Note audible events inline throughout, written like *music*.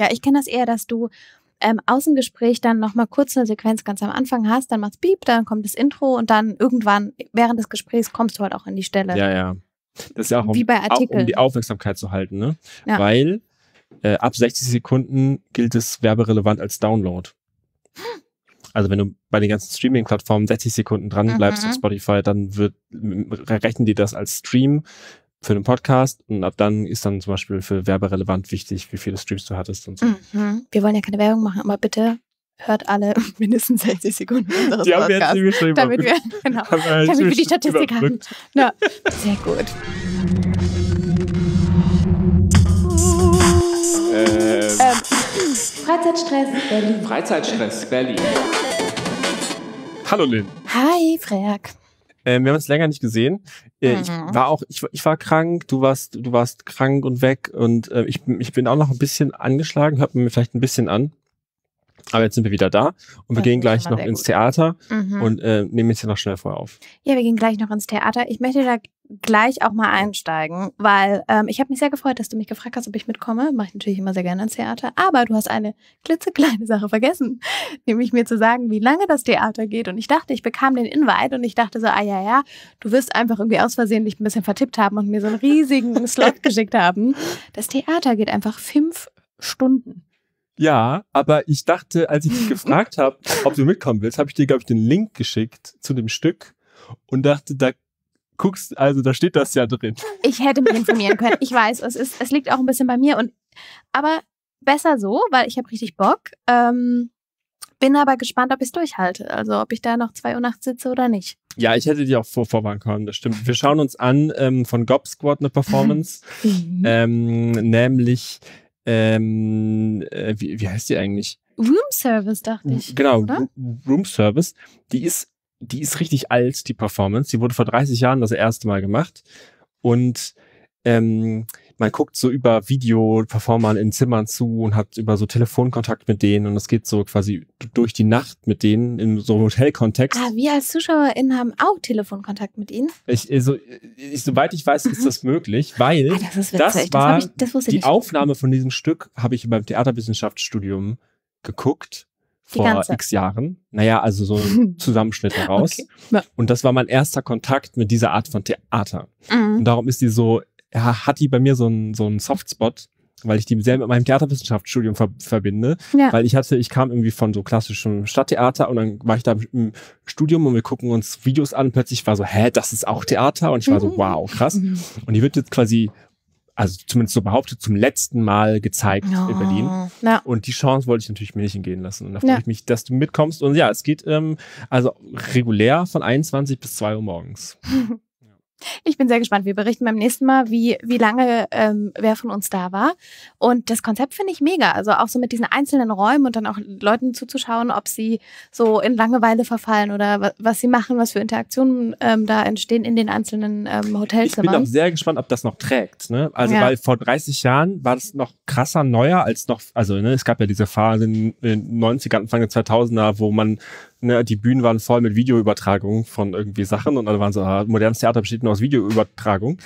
Ja, ich kenne das eher, dass du ähm, Gespräch dann nochmal kurz eine Sequenz ganz am Anfang hast, dann machst Beep, dann kommt das Intro und dann irgendwann während des Gesprächs kommst du halt auch an die Stelle. Ja, ja. Das ist ja auch, um, Wie bei auch um die Aufmerksamkeit zu halten, ne? Ja. Weil äh, ab 60 Sekunden gilt es werberelevant als Download. Also wenn du bei den ganzen Streaming-Plattformen 60 Sekunden dran bleibst mhm. auf Spotify, dann wird, rechnen die das als Stream, für den Podcast und ab dann ist dann zum Beispiel für werberelevant wichtig, wie viele Streams du hattest und so. Mhm. Wir wollen ja keine Werbung machen, aber bitte hört alle *laughs* mindestens 60 Sekunden unseres die haben wir jetzt damit wir, *laughs* genau, wir damit wir die Statistik überbrückt. haben. Na, sehr gut. Ähm. Ähm. Freizeitstress Berlin. Freizeitstress Berlin. *laughs* Hallo Lynn. Hi, Freak. Ähm, wir haben uns länger nicht gesehen. Äh, mhm. Ich war auch, ich, ich, war krank, du warst, du warst krank und weg und äh, ich, ich bin auch noch ein bisschen angeschlagen, hört man mir vielleicht ein bisschen an. Aber jetzt sind wir wieder da und das wir gehen gleich noch ins Theater mhm. und äh, nehmen jetzt hier noch schnell vorher auf. Ja, wir gehen gleich noch ins Theater. Ich möchte da gleich auch mal einsteigen, weil ähm, ich habe mich sehr gefreut, dass du mich gefragt hast, ob ich mitkomme. Mache ich natürlich immer sehr gerne ins Theater. Aber du hast eine klitzekleine Sache vergessen, *laughs* nämlich mir zu sagen, wie lange das Theater geht. Und ich dachte, ich bekam den Invite und ich dachte so, ah ja, ja, du wirst einfach irgendwie aus Versehen dich ein bisschen vertippt haben und mir so einen riesigen *laughs* Slot geschickt haben. Das Theater geht einfach fünf Stunden. Ja, aber ich dachte, als ich dich *laughs* gefragt habe, ob du mitkommen willst, habe ich dir, glaube ich, den Link geschickt zu dem Stück und dachte, da guckst, also da steht das ja drin. Ich hätte mich informieren können. Ich weiß, es, ist, es liegt auch ein bisschen bei mir. Und, aber besser so, weil ich habe richtig Bock. Ähm, bin aber gespannt, ob ich es durchhalte. Also ob ich da noch zwei Uhr nachts sitze oder nicht. Ja, ich hätte die auch vor vorwarnen können, das stimmt. Wir schauen uns an ähm, von Gob Squad eine Performance. *laughs* Mhm. ähm, nämlich, ähm, äh, wie, wie heißt die eigentlich? Room Service, dachte ich. Genau, oder? Room Service. Die ist die ist richtig alt, die Performance. Die wurde vor 30 Jahren das erste Mal gemacht. Und ähm, man guckt so über Video-Performern in Zimmern zu und hat über so Telefonkontakt mit denen und es geht so quasi durch die Nacht mit denen in so einem Hotelkontext. Ah, wir als ZuschauerInnen haben auch Telefonkontakt mit ihnen. Ich, also, äh, ich, soweit ich weiß, mhm. ist das möglich, weil ah, das, das, war das ich, das die nicht. Aufnahme von diesem Stück habe ich beim Theaterwissenschaftsstudium geguckt vor x Jahren. Naja, also so ein *laughs* Zusammenschnitt daraus. Okay. Ja. Und das war mein erster Kontakt mit dieser Art von Theater. Mhm. Und darum ist die so, ja, hat die bei mir so einen so Softspot, weil ich die sehr mit meinem Theaterwissenschaftsstudium ver verbinde. Ja. Weil ich hatte, ich kam irgendwie von so klassischem Stadttheater und dann war ich da im Studium und wir gucken uns Videos an. plötzlich war so, hä, das ist auch Theater? Und ich war so, mhm. wow, krass. Mhm. Und die wird jetzt quasi also zumindest so behauptet, zum letzten Mal gezeigt oh, in Berlin. Na. Und die Chance wollte ich natürlich mir nicht entgehen lassen. Und da freue ja. ich mich, dass du mitkommst. Und ja, es geht ähm, also regulär von 21 bis 2 Uhr morgens. *laughs* Ich bin sehr gespannt. Wir berichten beim nächsten Mal, wie, wie lange ähm, wer von uns da war. Und das Konzept finde ich mega. Also auch so mit diesen einzelnen Räumen und dann auch Leuten zuzuschauen, ob sie so in Langeweile verfallen oder was sie machen, was für Interaktionen ähm, da entstehen in den einzelnen ähm, Hotelzimmern. Ich bin auch sehr gespannt, ob das noch trägt. Ne? Also ja. weil vor 30 Jahren war das noch krasser neuer als noch, also ne, es gab ja diese Phase in den 90er, Anfang der 2000er, wo man ne, die Bühnen waren voll mit Videoübertragungen von irgendwie Sachen und alle waren so, ah, modernes Theater besteht nur aus Videoübertragung.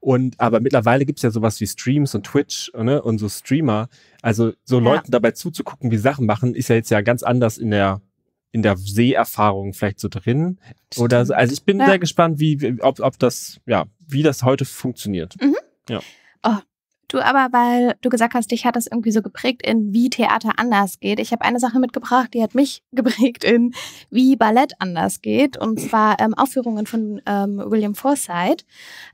Und aber mittlerweile gibt es ja sowas wie Streams und Twitch ne, und so Streamer. Also so ja. Leuten dabei zuzugucken, wie Sachen machen, ist ja jetzt ja ganz anders in der in der Seherfahrung vielleicht so drin. Oder so. Also ich bin ja. sehr gespannt, wie, ob, ob das, ja, wie das heute funktioniert. Mhm. Ja. Oh, Du aber, weil du gesagt hast, dich hat das irgendwie so geprägt in, wie Theater anders geht. Ich habe eine Sache mitgebracht, die hat mich *laughs* geprägt in, wie Ballett anders geht. Und zwar ähm, Aufführungen von ähm, William Forsythe.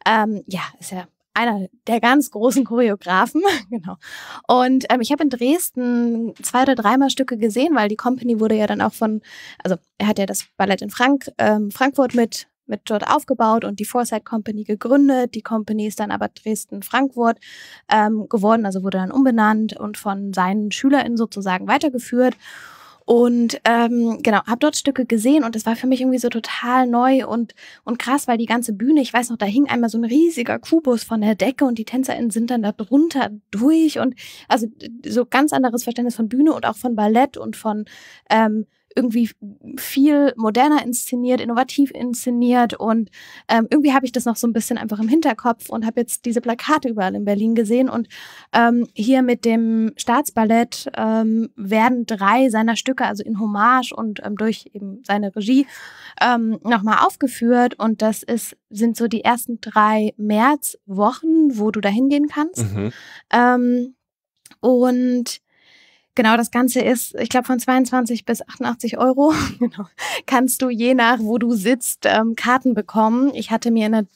Ähm, ja, ist ja einer der ganz großen Choreografen, *laughs* genau. Und ähm, ich habe in Dresden zwei oder dreimal Stücke gesehen, weil die Company wurde ja dann auch von, also er hat ja das Ballett in Frank, ähm, Frankfurt mit mit dort aufgebaut und die Foresight Company gegründet. Die Company ist dann aber Dresden-Frankfurt ähm, geworden, also wurde dann umbenannt und von seinen SchülerInnen sozusagen weitergeführt. Und ähm, genau, habe dort Stücke gesehen und das war für mich irgendwie so total neu und, und krass, weil die ganze Bühne, ich weiß noch, da hing einmal so ein riesiger Kubus von der Decke und die TänzerInnen sind dann da drunter durch und also so ganz anderes Verständnis von Bühne und auch von Ballett und von ähm, irgendwie viel moderner inszeniert, innovativ inszeniert und ähm, irgendwie habe ich das noch so ein bisschen einfach im Hinterkopf und habe jetzt diese Plakate überall in Berlin gesehen und ähm, hier mit dem Staatsballett ähm, werden drei seiner Stücke, also in Hommage und ähm, durch eben seine Regie, ähm, nochmal aufgeführt und das ist, sind so die ersten drei Märzwochen, wo du da hingehen kannst. Mhm. Ähm, und Genau, das Ganze ist, ich glaube, von 22 bis 88 Euro *laughs* genau, kannst du je nach, wo du sitzt, ähm, Karten bekommen. Ich hatte mir eine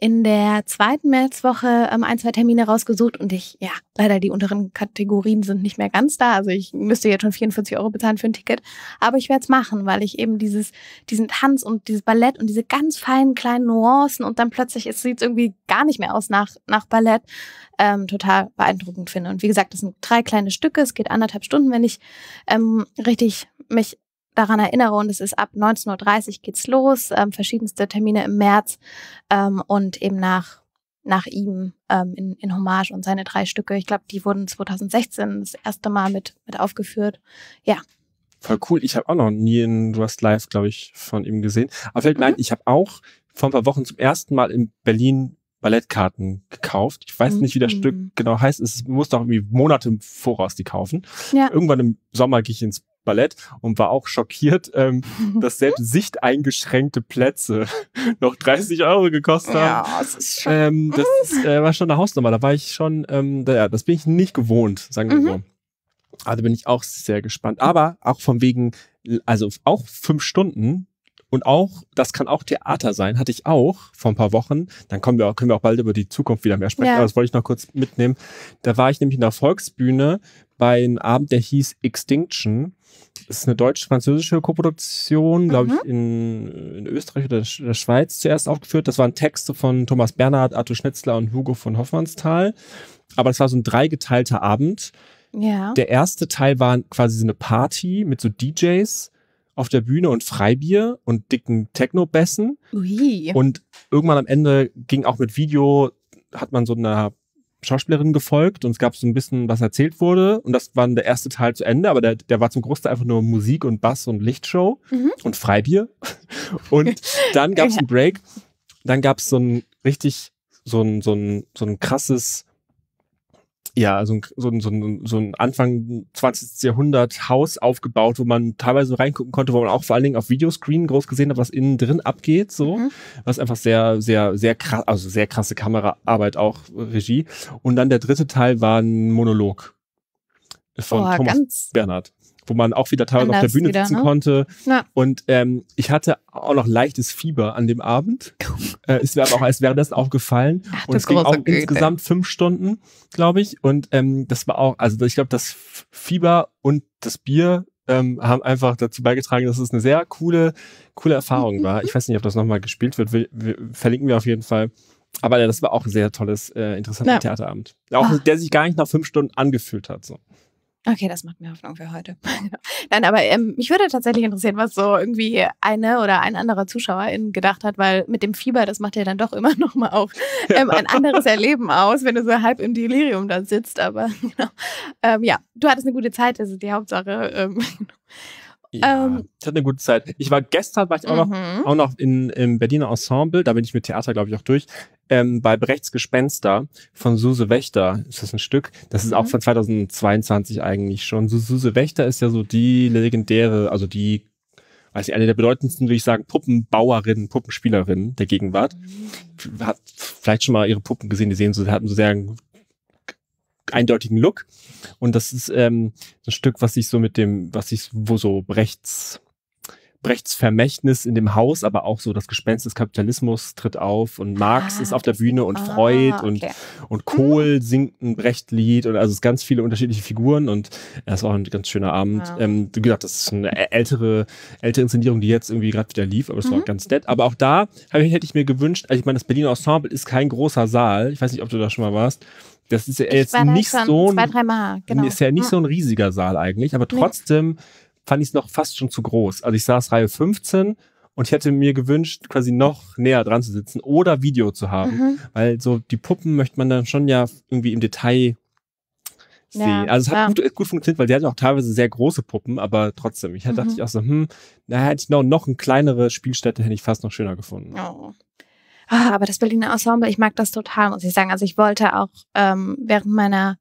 in der zweiten Märzwoche ähm, ein, zwei Termine rausgesucht und ich, ja, leider die unteren Kategorien sind nicht mehr ganz da. Also ich müsste jetzt schon 44 Euro bezahlen für ein Ticket. Aber ich werde es machen, weil ich eben dieses, diesen Tanz und dieses Ballett und diese ganz feinen kleinen Nuancen und dann plötzlich es sieht irgendwie gar nicht mehr aus nach, nach Ballett, ähm, total beeindruckend finde. Und wie gesagt, das sind drei kleine Stücke. Es geht anderthalb Stunden, wenn ich ähm, richtig mich daran erinnere und es ist ab 19.30 Uhr geht's los, ähm, verschiedenste Termine im März ähm, und eben nach nach ihm ähm, in, in Hommage und seine drei Stücke. Ich glaube, die wurden 2016 das erste Mal mit, mit aufgeführt. Ja. Voll cool. Ich habe auch noch nie in Du hast live, glaube ich, von ihm gesehen. Aber vielleicht nein, mhm. ich habe auch vor ein paar Wochen zum ersten Mal in Berlin Ballettkarten gekauft. Ich weiß mhm. nicht, wie das Stück mhm. genau heißt. Es muss doch irgendwie Monate im Voraus die kaufen. Ja. Irgendwann im Sommer gehe ich ins Ballett und war auch schockiert, ähm, mhm. dass selbst sichteingeschränkte Plätze *laughs* noch 30 Euro gekostet haben. Ja, das ist schon ähm, das mhm. äh, war schon eine Hausnummer. Da war ich schon, ähm, da, ja, das bin ich nicht gewohnt, sagen wir mhm. so. Also bin ich auch sehr gespannt. Aber auch von wegen, also auch fünf Stunden und auch, das kann auch Theater sein, hatte ich auch vor ein paar Wochen. Dann kommen wir auch, können wir auch bald über die Zukunft wieder mehr sprechen. Ja. Aber das wollte ich noch kurz mitnehmen. Da war ich nämlich in der Volksbühne bei einem Abend, der hieß Extinction. Das ist eine deutsch-französische Koproduktion, glaube ich, mhm. in, in, Österreich oder der Schweiz zuerst aufgeführt. Das waren Texte von Thomas Bernhard, Arthur Schnitzler und Hugo von Hoffmannsthal. Aber das war so ein dreigeteilter Abend. Ja. Der erste Teil war quasi so eine Party mit so DJs auf der Bühne und Freibier und dicken Techno-Bässen. Und irgendwann am Ende ging auch mit Video, hat man so eine Schauspielerin gefolgt und es gab so ein bisschen, was erzählt wurde. Und das war der erste Teil zu Ende, aber der, der war zum Großteil einfach nur Musik und Bass und Lichtshow mhm. und Freibier. *laughs* Und dann gab es einen Break. Dann gab es so ein richtig, so ein, so ein, so ein krasses ja, so ein, so ein, so ein, so ein Anfang 20. Jahrhundert Haus aufgebaut, wo man teilweise reingucken konnte, wo man auch vor allen Dingen auf Videoscreen groß gesehen hat, was innen drin abgeht, so. Mhm. Was einfach sehr, sehr, sehr krass, also sehr krasse Kameraarbeit auch, Regie. Und dann der dritte Teil war ein Monolog von oh, Thomas Bernhard wo man auch wieder teilweise Anders auf der Bühne wieder, sitzen ne? konnte. Ja. Und ähm, ich hatte auch noch leichtes Fieber an dem Abend. *laughs* äh, ist mir aber auch als wäre das aufgefallen. Ach, und es ging auch Güte. insgesamt fünf Stunden, glaube ich. Und ähm, das war auch, also ich glaube, das Fieber und das Bier ähm, haben einfach dazu beigetragen, dass es eine sehr coole, coole Erfahrung mhm. *laughs* war. Ich weiß nicht, ob das nochmal gespielt wird. Wir, wir, verlinken wir auf jeden Fall. Aber ja, das war auch ein sehr tolles, äh, interessanter ja. Theaterabend. Auch ah. der sich gar nicht nach fünf Stunden angefühlt hat. So. Okay, das macht mir Hoffnung für heute. *laughs* Nein, aber ähm, mich würde tatsächlich interessieren, was so irgendwie eine oder ein anderer Zuschauerin gedacht hat, weil mit dem Fieber, das macht ja dann doch immer *laughs* nochmal auch ähm, ein anderes Erleben aus, wenn du so halb im Delirium da sitzt. Aber *laughs* genau. Ähm, ja, du hattest eine gute Zeit, das ist die Hauptsache. Ähm, genau. ja, ähm, ich hatte eine gute Zeit. Ich war gestern, war ich auch, noch, mhm. auch noch in, im Berliner Ensemble, da bin ich mit Theater, glaube ich, auch durch ähm, bei Brechts Gespenster von Suse Wächter. Ist das ein Stück? Das mhm. ist auch mhm. von 2022 eigentlich schon. Suse Wächter ist ja so die legendäre, also die, weiß ich, eine der bedeutendsten, würde ich sagen, Puppenbauerinnen, Puppenspielerinnen der Gegenwart. Mhm. Hat vielleicht schon mal ihre Puppen gesehen, die sehen so, hatten so sehr eindeutigen Look. Und das ist ähm, ein Stück, was sich so mit dem, was sich, wo so Brechts Brechts Vermächtnis in dem Haus, aber auch so das Gespenst des Kapitalismus tritt auf und Marx ah, ist auf der Bühne und ah, Freud okay. und, hm. Kohl hm. singt ein Brecht-Lied und also es sind ganz viele unterschiedliche Figuren und es war auch ein ganz schöner Abend. Ja. Ähm, wie gesagt, das ist eine ältere, ältere Inszenierung, die jetzt irgendwie gerade wieder lief, aber es mhm. war ganz nett. Aber auch da ich, hätte ich mir gewünscht, also ich meine, das Berliner Ensemble ist kein großer Saal, ich weiß nicht, ob du da schon mal warst, das ist ja jetzt nicht so ein, genau. mhm. so ein riesiger Saal eigentlich, aber trotzdem nee fand ich es noch fast schon zu groß. Also ich saß Reihe 15 und ich hätte mir gewünscht, quasi noch näher dran zu sitzen oder Video zu haben. Mhm. Weil so die Puppen möchte man dann schon ja irgendwie im Detail sehen. Ja, also es hat ja. gut, äh, gut, funktioniert, weil sie hatten auch teilweise sehr große Puppen, aber trotzdem, ich mhm. dachte ich auch so, hm, na hätte ich noch, noch eine kleinere Spielstätte, hätte ich fast noch schöner gefunden. Oh. Ah, aber das Berliner Ensemble, ich mag das total, muss ich sagen. Also ich wollte auch ähm, während meiner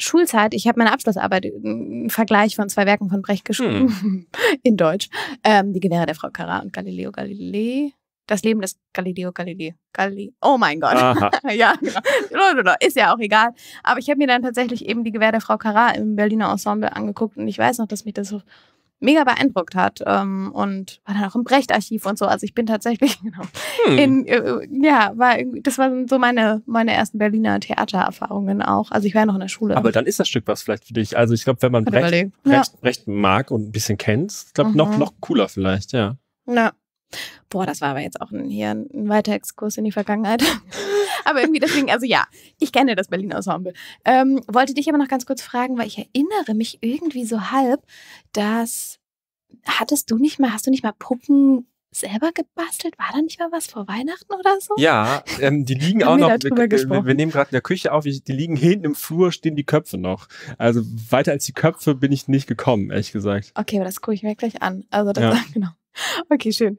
Schulzeit, ich habe meine Abschlussarbeit, einen Vergleich von zwei Werken von Brecht geschrieben, hm. *laughs* in Deutsch, ähm, Die Gewehre der Frau Carrà und Galileo Galilei. Das Leben des Galileo Galilei. Galilei. Oh mein Gott. *laughs* ja, genau. Ist ja auch egal. Aber ich habe mir dann tatsächlich eben die Gewehr der Frau Carrà im Berliner Ensemble angeguckt und ich weiß noch, dass mich das so mega beeindruckt hat ähm, und war dann auch im Brecht-Archiv und so. Also ich bin tatsächlich, *laughs* genau, hm. in, äh, ja, war, das waren so meine, meine ersten Berliner Theatererfahrungen auch. Also ich war ja noch in der Schule. Aber dann ist das Stück was vielleicht für dich. Also ich glaube, wenn man Brecht, Brecht, ja. Brecht, mag und ein bisschen kennt, ich glaube, mhm. noch, noch cooler vielleicht, ja. Ja, Boah, das war aber jetzt auch ein, hier ein weiter Exkurs in die Vergangenheit. *laughs* aber irgendwie deswegen, also ja, ich kenne das Berlin Ensemble. Ähm, wollte dich aber noch ganz kurz fragen, weil ich erinnere mich irgendwie so halb, dass hattest du nicht mal, hast du nicht mal Puppen selber gebastelt? War da nicht mal was vor Weihnachten oder so? Ja, ähm, die liegen *laughs* auch noch. Äh, wir, wir, wir, nehmen gerade in der Küche auf, ich, die liegen hinten im Flur, stehen die Köpfe noch. Also weiter als die Köpfe bin ich nicht gekommen, ehrlich gesagt. Okay, aber das gucke ich mir gleich an. Also das, ja. *laughs* genau. Okay, schön.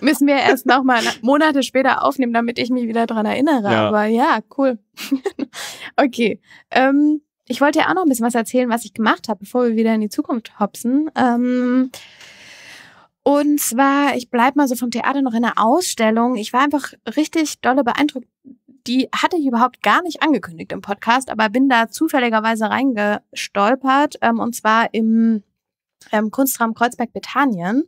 Müssen wir erst noch mal Monate später aufnehmen, damit ich mich wieder dran erinnere. Ja. Aber ja, cool. *laughs* okay. Ähm, ich wollte ja auch noch ein bisschen was erzählen, was ich gemacht habe, bevor wir wieder in die Zukunft hopsen. Ähm, und zwar, ich bleib mal so vom Theater noch in der Ausstellung. Ich war einfach richtig dolle beeindruckt. Die hatte ich überhaupt gar nicht angekündigt im Podcast, aber bin da zufälligerweise reingestolpert. Ähm, und zwar im ähm, Kunstraum Kreuzberg Bethanien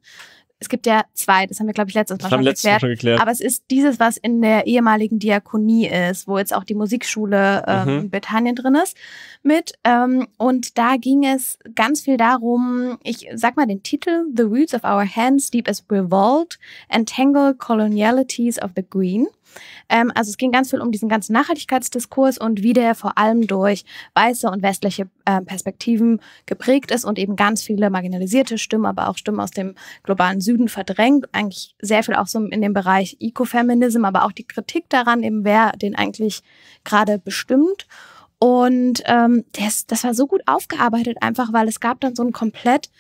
es gibt ja zwei, das haben wir, glaube ich, letztes Mal, schon geklärt, schon, geklärt, Aber es ist dieses, was in der ehemaligen Diakonie ist, wo jetzt auch die Musikschule ähm, mhm. in Britannien drin ist, mit. Ähm, und da ging es ganz viel darum, ich sag mal den Titel, The Roots of Our Hands Deep as Revolt, Entangled Colonialities of the Green. Ähm, also es ging ganz viel um diesen ganzen Nachhaltigkeitsdiskurs und wie der vor allem durch weiße und westliche äh, Perspektiven geprägt ist und eben ganz viele marginalisierte Stimmen, aber auch Stimmen aus dem globalen Süden verdrängt. Eigentlich sehr viel auch so in dem Bereich Ecofeminism, aber auch die Kritik daran, eben wer den eigentlich gerade bestimmt. Und ähm, das, das war so gut aufgearbeitet, einfach weil es gab dann so ein komplett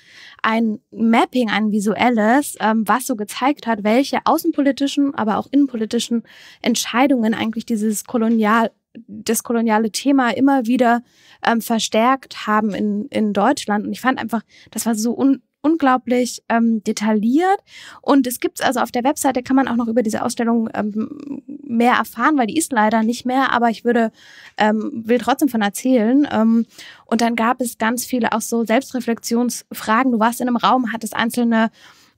ein Mapping, ein visuelles, ähm, was so gezeigt hat, welche außenpolitischen, aber auch innenpolitischen Entscheidungen eigentlich dieses Kolonial das koloniale Thema immer wieder ähm, verstärkt haben in, in Deutschland. Und ich fand einfach, das war so un unglaublich ähm, detailliert. Und es gibt es also auf der Webseite, kann man auch noch über diese Ausstellung ähm, mehr erfahren, weil die ist leider nicht mehr, aber ich würde, ähm, will trotzdem von erzählen. Ähm, und dann gab es ganz viele auch so Selbstreflexionsfragen. Du warst in einem Raum, hattest einzelne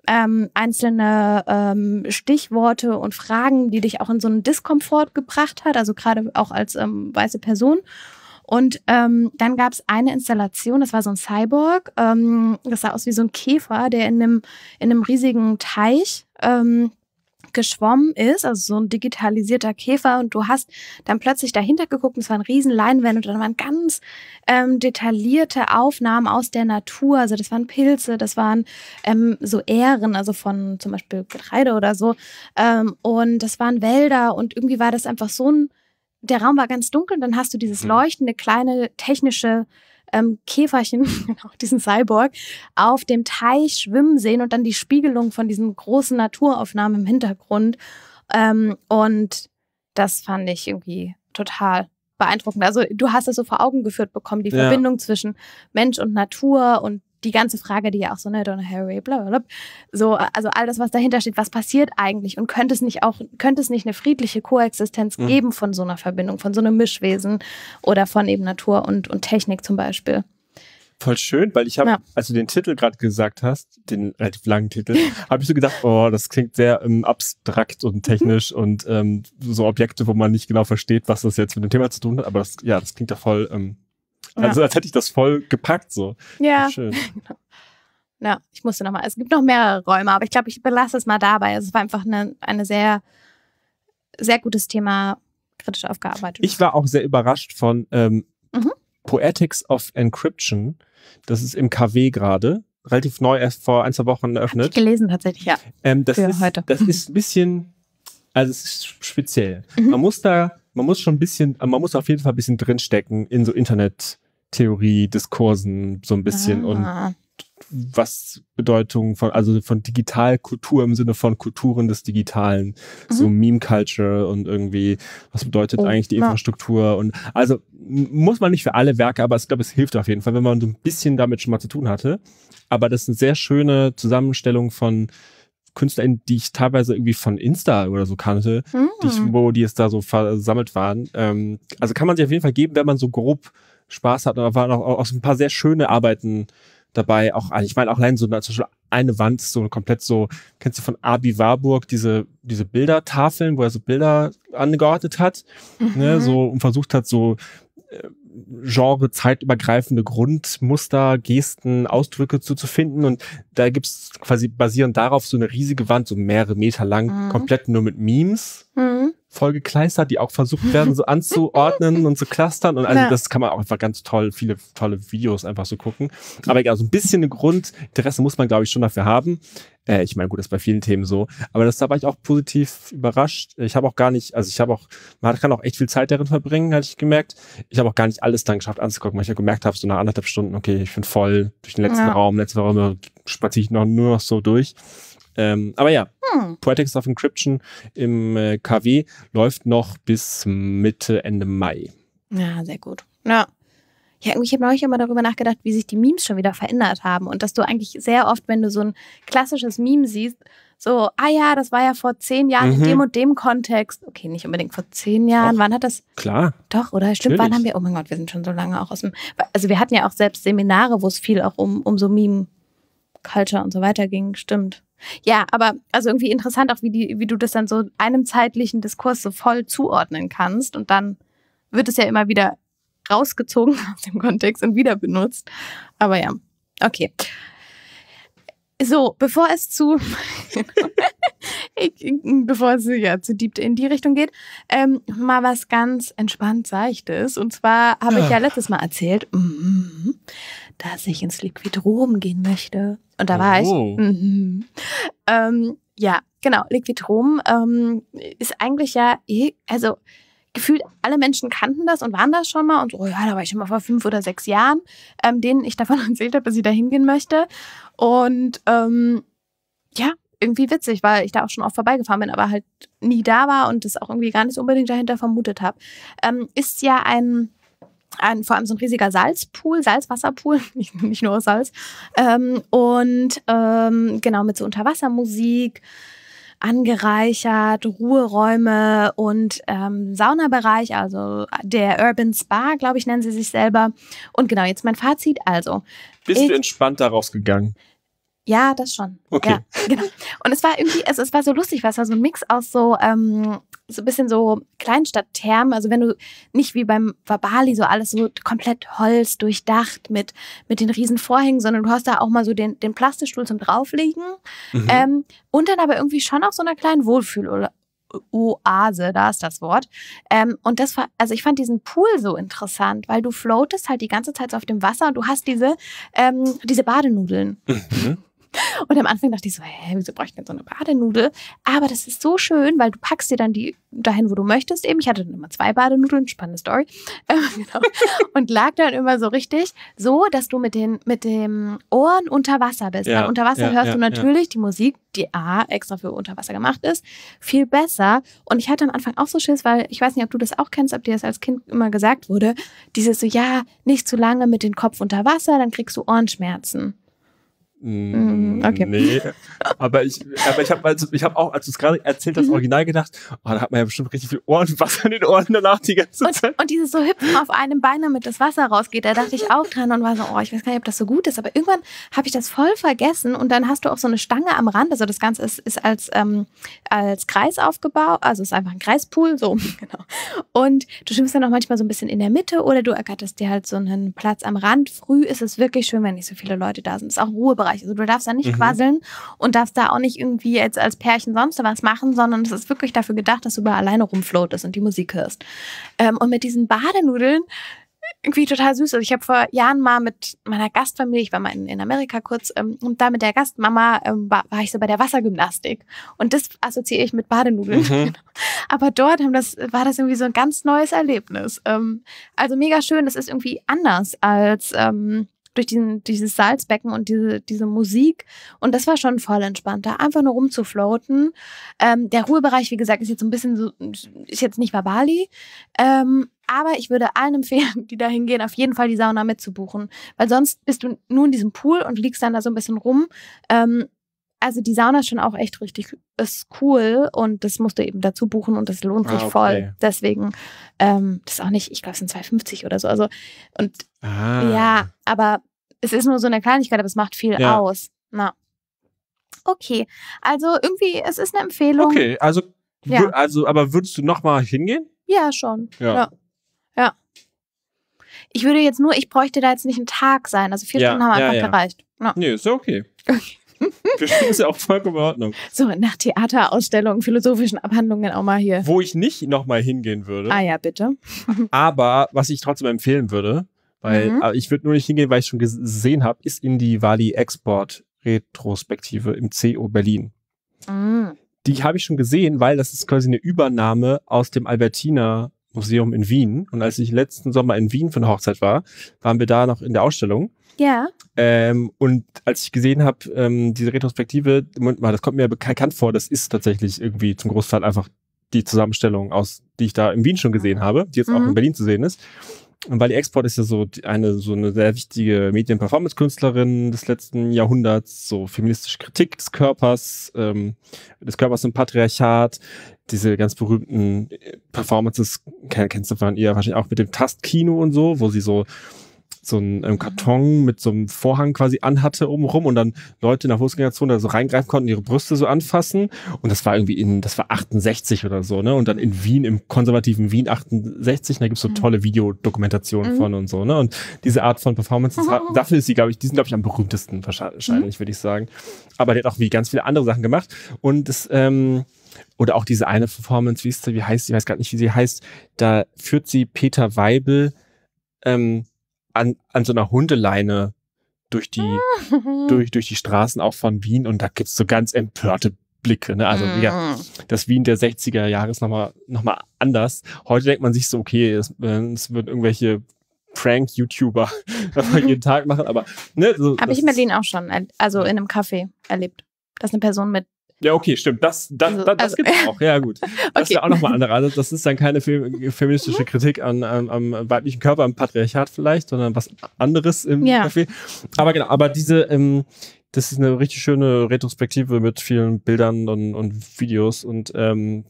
ähm, einzelne ähm, Stichworte und Fragen, die dich auch in so einen Diskomfort gebracht hat, also gerade auch als ähm, weiße Person. Und ähm, dann gab es eine Installation, das war so ein Cyborg. Ähm, das sah aus wie so ein Käfer, der in einem, in einem riesigen Teich ähm, geschwommen ist, also so ein digitalisierter Käfer und du hast dann plötzlich dahinter geguckt und es war ein riesen Leinwand und dann waren ganz ähm, detaillierte Aufnahmen aus der Natur, also das waren Pilze, das waren ähm, so Ähren, also von zum Beispiel Getreide oder so ähm, und das waren Wälder und irgendwie war das einfach so ein der Raum war ganz dunkel und dann hast du dieses mhm. leuchtende kleine technische ähm, Käferchen, *laughs* genau, diesen Cyborg, auf dem Teich schwimmen sehen und dann die Spiegelung von diesen großen Naturaufnahmen im Hintergrund. Ähm, und das fand ich irgendwie total beeindruckend. Also du hast das so vor Augen geführt bekommen, die ja. Verbindung zwischen Mensch und Natur und die ganze Frage, die ja auch so, ne, Donna Harry, bla, bla, so, äh, also all das, was dahinter steht, was passiert eigentlich und könnte es nicht auch, könnte es nicht eine friedliche Koexistenz mhm. geben von so einer Verbindung, von so einem Mischwesen oder von eben Natur und, und Technik zum Beispiel? Voll schön, weil ich habe, ja. als du den Titel gerade gesagt hast, den relativ langen Titel, *laughs* habe ich so gedacht, oh, das klingt sehr ähm, abstrakt und mhm. technisch und ähm, so Objekte, wo man nicht genau versteht, was das jetzt mit dem Thema zu tun hat. Aber das, ja, das klingt ja voll ähm, also als hätte ich das voll gepackt so. Ja. Schön. *laughs* Genau. Ja, ich musste nochmal. Es gibt noch mehrere Räume, aber ich glaube, ich belasse es mal dabei. Also es war einfach eine, eine sehr, sehr gutes Thema, kritisch aufgearbeitet. Ich war auch sehr überrascht von ähm, mhm. Poetics of Encryption. Das ist im KW gerade. Relativ neu, erst vor ein, zwei Wochen eröffnet. Hab ich gelesen tatsächlich, ja. Ähm, das, Für ist, heute. das *laughs* ist ein bisschen, also es ist speziell. Mhm. Man muss da, man muss schon ein bisschen, man muss auf jeden Fall ein bisschen drinstecken in so Internet- Theorie-Diskursen so ein bisschen ah. und was Bedeutung von, also von Digitalkultur im Sinne von Kulturen des Digitalen, mhm. so Meme Culture und irgendwie, was bedeutet oh, eigentlich die Infrastruktur ja. und also muss man nicht für alle Werke, aber ich glaube, es hilft auf jeden Fall, wenn man so ein bisschen damit schon mal zu tun hatte. Aber das ist eine sehr schöne Zusammenstellung von Künstlern, die ich teilweise irgendwie von Insta oder so kannte, mhm. die ich, mhm. wo die es da so versammelt waren. Ähm, also kann man sich auf jeden Fall geben, wenn man so grob Spaß hatten. Aber waren auch, auch, so ein paar sehr schöne Arbeiten dabei. Auch, ich meine, auch allein so eine, eine Wand, so komplett so, kennst du von Abi Warburg diese, diese Bildertafeln, wo er so Bilder angeordnet hat, ne, mhm. ne, so und versucht hat, so äh, Genre, zeitübergreifende Grundmuster, Gesten, Ausdrücke zu, zu finden. Und da gibt's quasi basierend darauf so eine riesige Wand, so mehrere Meter lang, mhm. komplett nur mit Memes mhm. vollgekleistert, die auch versucht werden, so anzuordnen und zu clustern. Und also ja. das kann man auch einfach ganz toll, viele tolle Videos einfach so gucken. Aber egal, so ein bisschen ein Grundinteresse muss man, glaube ich, schon dafür haben. Äh, ich meine, gut, das ist bei vielen Themen so. Aber das, da war ich auch positiv überrascht. Ich habe auch gar nicht, also ich habe auch, man kann auch echt viel Zeit darin verbringen, hatte ich gemerkt. Ich habe auch gar nicht alles dann geschafft anzugucken, weil ich ja gemerkt habe, so nach anderthalb Stunden, okay, ich bin voll durch den letzten ja. Raum, letzte Woche spaziere ich noch nur noch so durch. Ähm, aber ja, hm. Poetics of Encryption im äh, KW läuft noch bis Mitte, Ende Mai. Ja, sehr gut. Ja. Ja, ich habe neulich immer darüber nachgedacht, wie sich die Memes schon wieder verändert haben und dass du eigentlich sehr oft, wenn du so ein klassisches Meme siehst, so, ah ja, das war ja vor zehn Jahren mhm. in dem und dem Kontext. Okay, nicht unbedingt vor zehn Jahren. Doch. Wann hat das? Klar. Doch, oder? Stimmt, Natürlich. wann haben wir, oh mein Gott, wir sind schon so lange auch aus dem, also wir hatten ja auch selbst Seminare, wo es viel auch um, um so Meme, Culture und so weiter ging. Stimmt. Ja, aber also irgendwie interessant auch, wie, die, wie du das dann so einem zeitlichen Diskurs so voll zuordnen kannst und dann wird es ja immer wieder rausgezogen *laughs* aus dem Kontext und wieder benutzt. Aber ja, okay. So, bevor es zu *laughs* bevor es ja zu deep in die Richtung geht, ähm, mal was ganz entspannt seichtes. Und zwar habe ich ah. ja letztes Mal erzählt, mm, dass ich ins Liquid Rom gehen möchte. Und da oh. war ich. Mm ähm, ja, genau. Liquidrom ähm, ist eigentlich ja, eh, also gefühlt alle Menschen kannten das und waren das schon mal und so, oh ja, da war ich schon mal vor fünf oder sechs Jahren, ähm, denen ich davon *laughs* erzählt habe, dass ich da hingehen möchte. Und ähm, ja, irgendwie witzig, weil ich da auch schon oft vorbeigefahren bin, aber halt nie da war und das auch irgendwie gar nicht unbedingt dahinter vermutet habe. Ähm, ist ja ein ein, vor allem so ein riesiger Salzpool, Salzwasserpool, *laughs* nicht, nicht nur aus Salz. Ähm, und ähm, genau mit so Unterwassermusik angereichert, Ruheräume und ähm, Saunabereich, also der Urban Spa, glaube ich, nennen sie sich selber. Und genau, jetzt mein Fazit. Also. Bist ich, du entspannt daraus gegangen? Ja, das schon. Okay. Ja, *laughs* genau. Und es war irgendwie, es, es war so lustig, weil es war so ein Mix aus so, ähm, so ein bisschen so Kleinstadttermen. Also wenn du nicht wie beim Wabali so alles so komplett Holz durchdacht mit, mit den riesen Vorhängen, sondern du hast da auch mal so den, den Plastikstuhl zum drauflegen. Mhm. Ähm, und dann aber irgendwie schon auf so einer kleinen Wohlfühl Oase, da ist das Wort. Ähm, und das war, also ich fand diesen Pool so interessant, weil du floatest halt die ganze Zeit so auf dem Wasser und du hast diese, ähm, diese Badenudeln. Mhm. *laughs* Und am Anfang dachte ich so, hä, wieso brauche ich denn so eine Badenudel? Aber das ist so schön, weil du packst dir dann die dahin, wo du möchtest eben. Ich hatte dann immer zwei Badenudeln, spannende Story. *laughs* Ähm, genau. Und lag dann immer so richtig so, dass du mit den mit dem Ohren unter Wasser bist. Ja, weil unter Wasser ja, hörst ja, du natürlich die Musik, die A extra für unter Wasser gemacht ist, viel besser. Und ich hatte am Anfang auch so Schiss, weil ich weiß nicht, ob du das auch kennst, ob dir das als Kind immer gesagt wurde, dieses so, ja, nicht zu lange mit dem Kopf unter Wasser, dann kriegst du Ohrenschmerzen. Mm, okay. Nee. Aber ich, aber ich habe also, ich hab auch, als du es gerade erzählt hast, mhm. original gedacht, oh, da hat man ja bestimmt richtig viel Ohrenwasser *laughs* in den Ohren danach die ganze und, Zeit. Und dieses so hüpfen auf einem Bein, damit das Wasser rausgeht, da dachte ich auch dran und war so, oh, ich weiß gar nicht, ob das so gut ist. Aber irgendwann habe ich das voll vergessen und dann hast du auch so eine Stange am Rand. Also das Ganze ist, ist als, ähm, als Kreis aufgebaut, also ist einfach ein Kreispool, so, *laughs* genau. Und du schwimmst dann auch manchmal so ein bisschen in der Mitte oder du ergatterst dir halt so einen Platz am Rand. Früh ist es wirklich schön, wenn nicht so viele Leute da sind. Ist auch Ruhebereich Bereich. Also du darfst da nicht mhm. quasseln und darfst da auch nicht irgendwie jetzt als Pärchen sonst was machen, sondern es ist wirklich dafür gedacht, dass du bei alleine rumflotest und die Musik hörst. Ähm, und mit diesen Badenudeln irgendwie total süß. Also ich habe vor Jahren mal mit meiner Gastfamilie, ich war mal in, in Amerika kurz, ähm, und da mit der Gastmama ähm, war, war, ich so bei der Wassergymnastik. Und das assoziiere ich mit Badenudeln. Mhm. *laughs* Aber dort das, war das irgendwie so ein ganz neues Erlebnis. Ähm, also mega schön, das ist irgendwie anders als ähm, durch diesen, dieses Salzbecken und diese, diese Musik. Und das war schon voll entspannter. Einfach nur rumzufloaten. Ähm, der Ruhebereich, wie gesagt, ist jetzt so ein bisschen so, ist jetzt nicht bei Bali. Ähm, aber ich würde allen empfehlen, *laughs* die da hingehen, auf jeden Fall die Sauna mitzubuchen. Weil sonst bist du nur in diesem Pool und liegst dann da so ein bisschen rum. Ähm, also die Sauna ist schon auch echt richtig ist cool und das musst du eben dazu buchen und das lohnt ah, sich okay. voll. Deswegen, ähm, das ist auch nicht, ich glaube, es sind 2,50 oder so. Also, und ah. ja, aber es ist nur so eine Kleinigkeit, aber es macht viel ja. aus. Na. Okay, also irgendwie, es ist eine Empfehlung. Okay, also, ja. also aber würdest du nochmal hingehen? Ja, schon. ja. ja. ja. Ich würde jetzt nur, ich bräuchte da jetzt nicht einen Tag sein. Also vier ja, Stunden haben ja, einfach ja. gereicht. Ja. Nee, ist ja okay. okay. *laughs* Wir spielen es ja auch vollkommen in Ordnung. So, nach Theaterausstellungen, philosophischen Abhandlungen auch mal hier. Wo ich nicht nochmal hingehen würde. Ah ja, bitte. *laughs* aber was ich trotzdem empfehlen würde, weil mhm. Äh, ich würde nur nicht hingehen, weil ich schon gesehen habe, ist in die Wally Export Retrospektive im CO Berlin. Mhm. Die habe ich schon gesehen, weil das ist quasi eine Übernahme aus dem Albertina Museum in Wien. Und als ich letzten Sommer in Wien für eine Hochzeit war, waren wir da noch in der Ausstellung. Ja. Ähm, und als ich gesehen habe, ähm, diese Retrospektive, das kommt mir bekannt vor, das ist tatsächlich irgendwie zum Großteil einfach die Zusammenstellung aus, die ich da in Wien schon gesehen mhm. habe, die jetzt mhm. auch in mhm. Berlin zu sehen ist weil die Export ist ja so eine so eine sehr wichtige Medien-Performance-Künstlerin des letzten Jahrhunderts, so feministische Kritik des Körpers, ähm, des Körpers im Patriarchat, diese ganz berühmten äh, Performances, kennst du von ihr wahrscheinlich auch mit dem Tastkino und so, wo sie so so einen ähm, mhm. Karton mit so einem Vorhang quasi anhatte obenrum und dann Leute in der Fußgängerzone da so reingreifen konnten, ihre Brüste so anfassen. Und das war irgendwie in, das war 68 oder so, ne? Und dann in Wien, im konservativen Wien 68, da gibt's so mhm. tolle Videodokumentationen mhm. von und so, ne? Und diese Art von Performance, mhm. dafür ist sie, glaube ich, die sind, glaube ich, am berühmtesten wahrscheinlich, mhm. würde ich sagen. Aber der hat auch wie ganz viele andere Sachen gemacht. Und das, ähm, oder auch diese eine Performance, wie, ist, sie, wie heißt sie, ich weiß gar nicht, wie sie heißt, da führt sie Peter Weibel ähm, an, an so einer Hundeleine durch die, ah. durch, durch die Straßen auch von Wien und da gibt es so ganz empörte Blicke. Ne? Also mm. ja, mhm. das Wien der 60er Jahre ist nochmal noch mal anders. Heute denkt man sich so, okay, es, ähm, es wird irgendwelche Prank-YouTuber *laughs* jeden Tag machen, aber ne, so, Habe ich in Berlin auch schon, äh, also in einem Café erlebt, dass eine Person mit ja, okay, stimmt. Das, das, also, das, das also, gibt's auch. Ja, gut. *laughs* Das okay. ist ja auch nochmal andere. Also das ist dann keine feministische mhm. Kritik an, an, am weiblichen Körper, am Patriarchat vielleicht, sondern was anderes im ja. Café. Aber genau, aber diese, ähm, das ist eine richtig schöne Retrospektive mit vielen Bildern und, und Videos und ähm,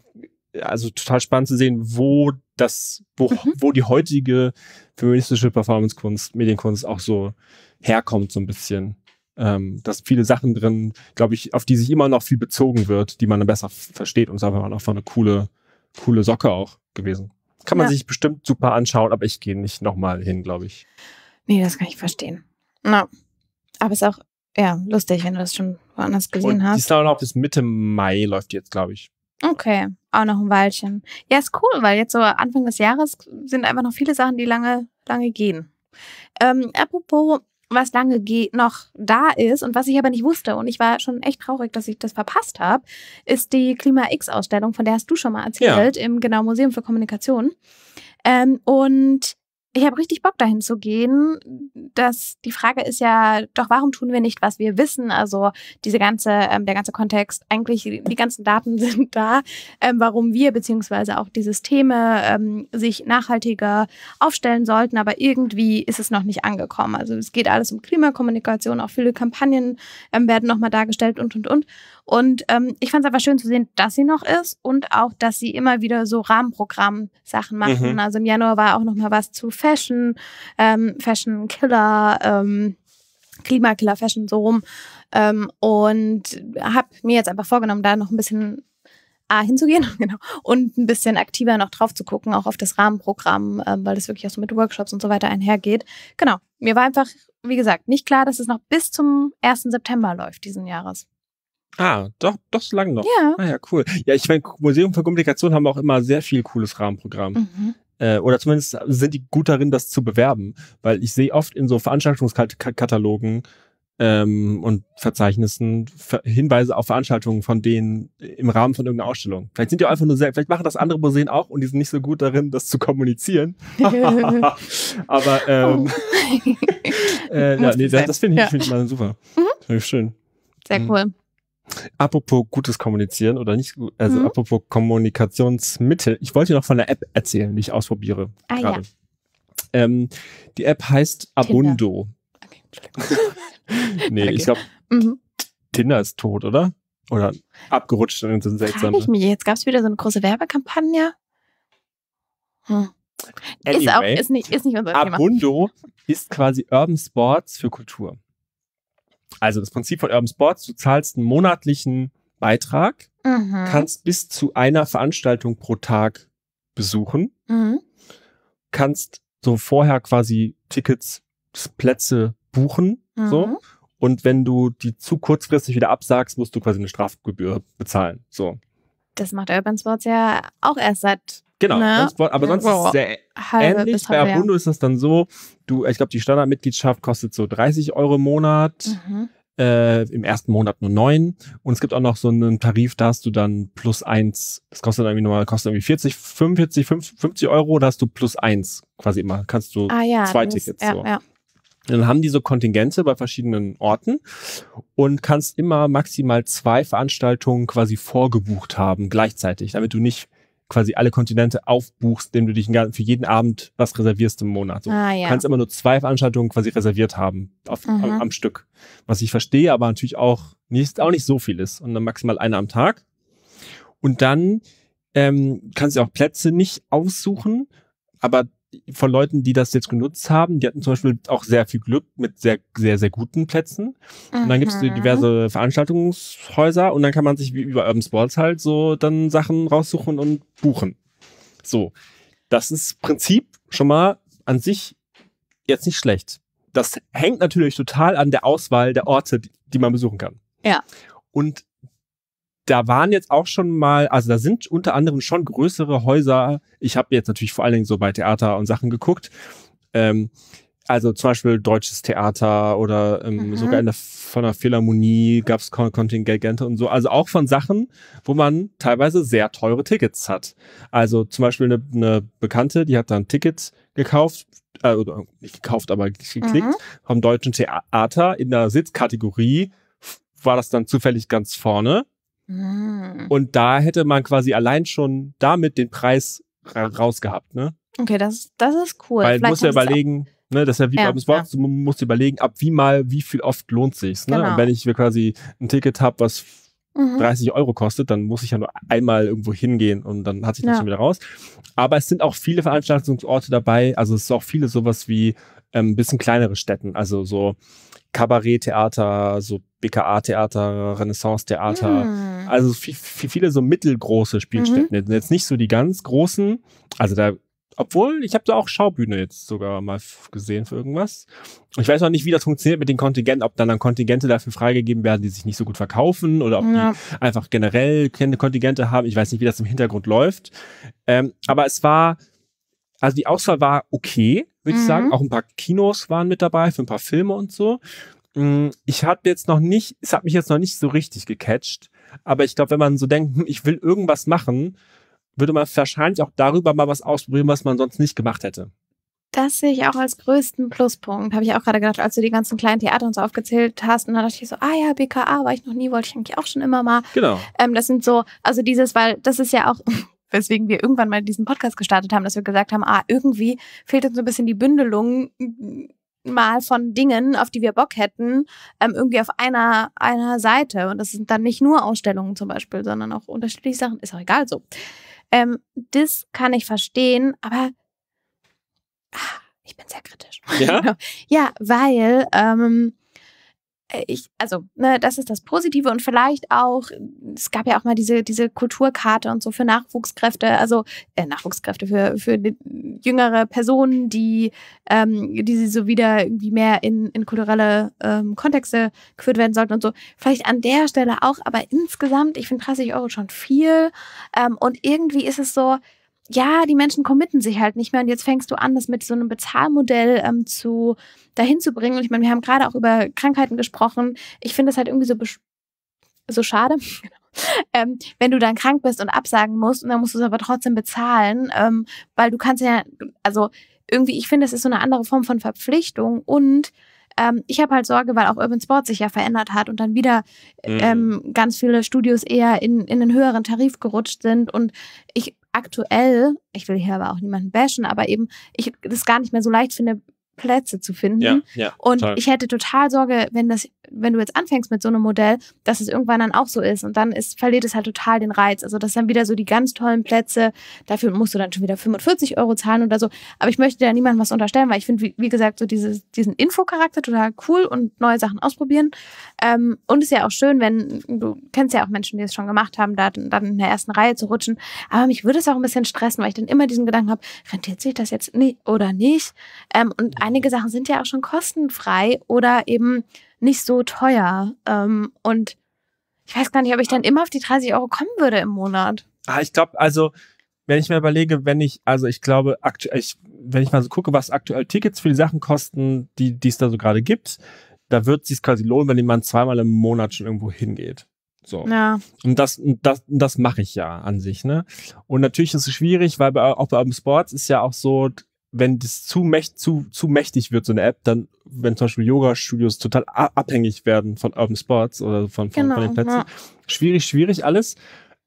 also total spannend zu sehen, wo das, wo, mhm. wo die heutige feministische Performance-Kunst, Medienkunst auch so herkommt, so ein bisschen ähm, dass viele Sachen drin, glaube ich, auf die sich immer noch viel bezogen wird, die man dann besser versteht und es ist einfach noch eine coole, coole Socke auch gewesen. Kann man ja. sich bestimmt super anschauen, aber ich gehe nicht nochmal hin, glaube ich. Nee, das kann ich verstehen. Na, aber es ist auch, ja, lustig, wenn du das schon woanders gesehen und hast. Die ist auch bis Mitte Mai läuft jetzt, glaube ich. Okay, auch noch ein Weilchen. Ja, ist cool, weil jetzt so Anfang des Jahres sind einfach noch viele Sachen, die lange, lange gehen. Ähm, apropos was lange noch da ist und was ich aber nicht wusste und ich war schon echt traurig, dass ich das verpasst habe, ist die Klima X Ausstellung, von der hast du schon mal erzählt ja. im Genau Museum für Kommunikation. Ähm, und ich habe richtig Bock dahin zu gehen. Das, die Frage ist ja, doch warum tun wir nicht, was wir wissen? Also diese ganze, ähm, der ganze Kontext, eigentlich die ganzen Daten *laughs* sind da, ähm, warum wir beziehungsweise auch die Systeme ähm, sich nachhaltiger aufstellen sollten, aber irgendwie ist es noch nicht angekommen. Also es geht alles um Klimakommunikation, auch viele Kampagnen ähm, werden nochmal dargestellt und und und. Und ähm, ich fand es einfach schön zu sehen, dass sie noch ist und auch, dass sie immer wieder so Rahmenprogramm-Sachen mhm. machen. Mhm. Also im Januar war auch noch mal was zu Fashion, ähm, Fashion Killer, ähm, Klimakiller Fashion so rum. Ähm, und habe mir jetzt einfach vorgenommen, da noch ein bisschen A, hinzugehen *laughs* genau, und ein bisschen aktiver noch drauf zu gucken, auch auf das Rahmenprogramm, ähm, weil das wirklich auch so mit Workshops und so weiter einhergeht. Genau, mir war einfach, wie gesagt, nicht klar, dass es noch bis zum 1. September läuft diesen Jahres. Ah, doch, doch so lang noch. Ja. Ah ja, cool. Ja, ich meine, Museum für Kommunikation haben auch immer sehr viel cooles Rahmenprogramm. Mhm. Äh, oder zumindest sind die gut darin, das zu bewerben. Weil ich sehe oft in so Veranstaltungskatalogen ähm, und Verzeichnissen Ver Hinweise auf Veranstaltungen von denen im Rahmen von irgendeiner Ausstellung. Vielleicht sind die auch einfach nur sehr, vielleicht machen das andere Museen auch und die sind nicht so gut darin, das zu kommunizieren. *laughs* Aber ähm, oh. *laughs* äh, ja, nee, das, das finde ich, ja. find ich mal super. Mhm. Schön. Sehr mhm. cool. Apropos gutes Kommunizieren oder nicht, also mhm. apropos Kommunikationsmittel. Ich wollte noch von der App erzählen, die ich ausprobiere. Ah, gerade. Ja. Ähm, die App heißt Abundo. Okay, *laughs* nee, okay. ich glaube, mhm. Tinder ist tot, oder? Oder abgerutscht und sind seltsam. ich mich. Jetzt gab es wieder so eine große Werbekampagne. Hm. Anyway, ist, auch, ist, nicht, ist nicht unser Abundo Thema. Abundo ist quasi Urban Sports für Kultur. Also das Prinzip von Urban Sports, du zahlst einen monatlichen Beitrag, mhm. kannst bis zu einer Veranstaltung pro Tag besuchen, mhm. kannst so vorher quasi Tickets, Plätze buchen, mhm. so. Und wenn du die zu kurzfristig wieder absagst, musst du quasi eine Strafgebühr bezahlen, so das macht Urban Sports ja auch erst seit Genau, ne? aber sonst wow. ist es sehr Halbe ähnlich. Bei Abundo ist das dann so, du, ich glaube, die Standardmitgliedschaft kostet so 30 Euro im Monat, mhm. äh, im ersten Monat nur 9. Und es gibt auch noch so einen Tarif, da hast du dann plus 1, das kostet irgendwie normal, kostet irgendwie 40, 45, 50 Euro, da hast du plus 1 quasi immer. Kannst du ah, ja, zwei Tickets. Bist, ja, so. Dann haben die so Kontingente bei verschiedenen Orten und kannst immer maximal zwei Veranstaltungen quasi vorgebucht haben gleichzeitig, damit du nicht quasi alle Kontinente aufbuchst, indem du dich für jeden Abend was reservierst im Monat. So. Ah, ja. Du kannst immer nur zwei Veranstaltungen quasi reserviert haben auf, am, mhm. am, Stück. Was ich verstehe, aber natürlich auch nicht, auch nicht so viel ist. Und dann maximal eine am Tag. Und dann ähm, kannst du auch Plätze nicht aussuchen, aber von Leuten, die das jetzt genutzt haben, die hatten zum Beispiel auch sehr viel Glück mit sehr, sehr, sehr guten Plätzen. Mhm. Und dann gibt es mhm. diverse Veranstaltungshäuser und dann kann man sich wie über Urban Sports halt so dann Sachen raussuchen und buchen. So. Das ist Prinzip schon mal an sich jetzt nicht schlecht. Das hängt natürlich total an der Auswahl der Orte, die, die man besuchen kann. Ja. Und da waren jetzt auch schon mal, also da sind unter anderem schon größere Häuser. Ich habe jetzt natürlich vor allen Dingen so bei Theater und Sachen geguckt. Ähm, also zum Beispiel deutsches Theater oder ähm, mhm. sogar der, von der Philharmonie gab es Kontingente und so. Also auch von Sachen, wo man teilweise sehr teure Tickets hat. Also zum Beispiel eine, eine Bekannte, die hat dann Tickets gekauft, äh, oder nicht gekauft, aber geklickt, mhm. vom deutschen Theater in der Sitzkategorie war das dann zufällig ganz vorne hm. Und da hätte man quasi allein schon damit den Preis ra rausgehabt, ne? Okay, das, das ist cool. Weil du musst ja überlegen, Ne, das ist ja wie ja, beim Sport, ja. du musst überlegen, ab wie mal, wie viel oft lohnt sich's. Ne? Genau. Und wenn ich mir quasi ein Ticket habe, was mhm. 30 Euro kostet, dann muss ich ja nur einmal irgendwo hingehen und dann hat sich das ja. schon wieder raus. Aber es sind auch viele Veranstaltungsorte dabei, also es ist auch viele sowas wie ähm, bisschen kleinere Städten, also so Kabaretttheater, so BKA-Theater, Renaissance-Theater, mm. also viel, viel, viele so mittelgroße Spielstätten. Mhm. Jetzt nicht so die ganz großen, also da, obwohl ich habe da auch Schaubühne jetzt sogar mal gesehen für irgendwas. Ich weiß noch nicht, wie das funktioniert mit den Kontingenten, ob dann, dann Kontingente dafür freigegeben werden, die sich nicht so gut verkaufen oder ob ja. die einfach generell keine Kontingente haben. Ich weiß nicht, wie das im Hintergrund läuft. Ähm, aber es war, also die Auswahl war okay würde mhm. ich sagen. Mhm. Auch ein paar Kinos waren mit dabei für ein paar Filme und so. Mm, ich habe jetzt noch nicht, es hat mich jetzt noch nicht so richtig gecatcht. Aber ich glaube, wenn man so denkt, hm, ich will irgendwas machen, würde man wahrscheinlich auch darüber mal was ausprobieren, was man sonst nicht gemacht hätte. Das sehe ich auch als größten Pluspunkt. Habe ich auch gerade gedacht, als du die ganzen kleinen Theater und so aufgezählt hast. Und dann dachte ich so, ah ja, BKA war ich noch nie, wollte ich eigentlich auch schon immer mal. Genau. Ähm, das sind so, also dieses, weil das ist ja auch weswegen wir irgendwann mal diesen Podcast gestartet haben, dass wir gesagt haben, ah, irgendwie fehlt uns so ein bisschen die Bündelung mal von Dingen, auf die wir Bock hätten, ähm, irgendwie auf einer, einer Seite. Und das sind dann nicht nur Ausstellungen zum Beispiel, sondern auch unterschiedliche Sachen. Ist auch egal so. Ähm, das kann ich verstehen, aber ah, ich bin sehr kritisch. Ja, *laughs* ja weil ähm, äh, ich, also, ne, das ist das Positive und vielleicht auch, es gab ja auch mal diese, diese Kulturkarte und so für Nachwuchskräfte, also äh, Nachwuchskräfte für, für jüngere Personen, die, ähm, die sie so wieder irgendwie mehr in, in kulturelle ähm, Kontexte geführt werden sollten und so. Vielleicht an der Stelle auch, aber insgesamt, ich finde 30 Euro schon viel. Ähm, und irgendwie ist es so, ja, die Menschen committen sich halt nicht mehr und jetzt fängst du an, das mit so einem Bezahlmodell ähm, zu dahin zu bringen. Und ich meine, wir haben gerade auch über Krankheiten gesprochen. Ich finde das halt irgendwie so, so schade. *laughs* Genau, ähm, wenn du dann krank bist und absagen musst und dann musst du es aber trotzdem bezahlen, ähm, weil du kannst ja, also irgendwie, ich finde, das ist so eine andere Form von Verpflichtung und ähm, ich habe halt Sorge, weil auch Urban Sport sich ja verändert hat und dann wieder mhm. ähm, ganz viele Studios eher in, in einen höheren Tarif gerutscht sind. Und ich aktuell, ich will hier aber auch niemanden bashen, aber eben, ich das gar nicht mehr so leicht finde, Plätze zu finden. Ja, ja, und toll. ich hätte total Sorge, wenn das, wenn du jetzt anfängst mit so einem Modell, dass es irgendwann dann auch so ist und dann ist, verliert es halt total den Reiz. Also das sind wieder so die ganz tollen Plätze, dafür musst du dann schon wieder 45 Euro zahlen oder so. Aber ich möchte da niemandem was unterstellen, weil ich finde, wie, wie, gesagt, so dieses, diesen Infocharakter total cool und neue Sachen ausprobieren. Ähm, und es ist ja auch schön, wenn du kennst ja auch Menschen, die es schon gemacht haben, da dann in der ersten Reihe zu rutschen. Aber mich würde es auch ein bisschen stressen, weil ich dann immer diesen Gedanken habe, rentiert sich das jetzt nee, oder nicht? Ähm, und einige Sachen sind ja auch schon kostenfrei oder eben nicht so teuer. Ähm, und ich weiß gar nicht, ob ich dann immer auf die 30 Euro kommen würde im Monat. Ah, ich glaube, also wenn ich mir überlege, wenn ich, also ich glaube, aktuell, ich, wenn ich mal so gucke, was aktuell Tickets für die Sachen kosten, die es da so gerade gibt, da wird es sich quasi lohnen, wenn jemand zweimal im Monat schon irgendwo hingeht. So. Ja. Und das, das, das mache ich ja an sich, ne? Und natürlich ist es schwierig, weil bei, auch bei Open Sports ist ja auch so, wenn das zu, mächt, zu, zu mächtig wird, so eine App, dann, wenn zum Beispiel Yoga-Studios total abhängig werden von Urban Sports oder von, von, genau, von den genau, Plätzen, ja. schwierig, schwierig alles.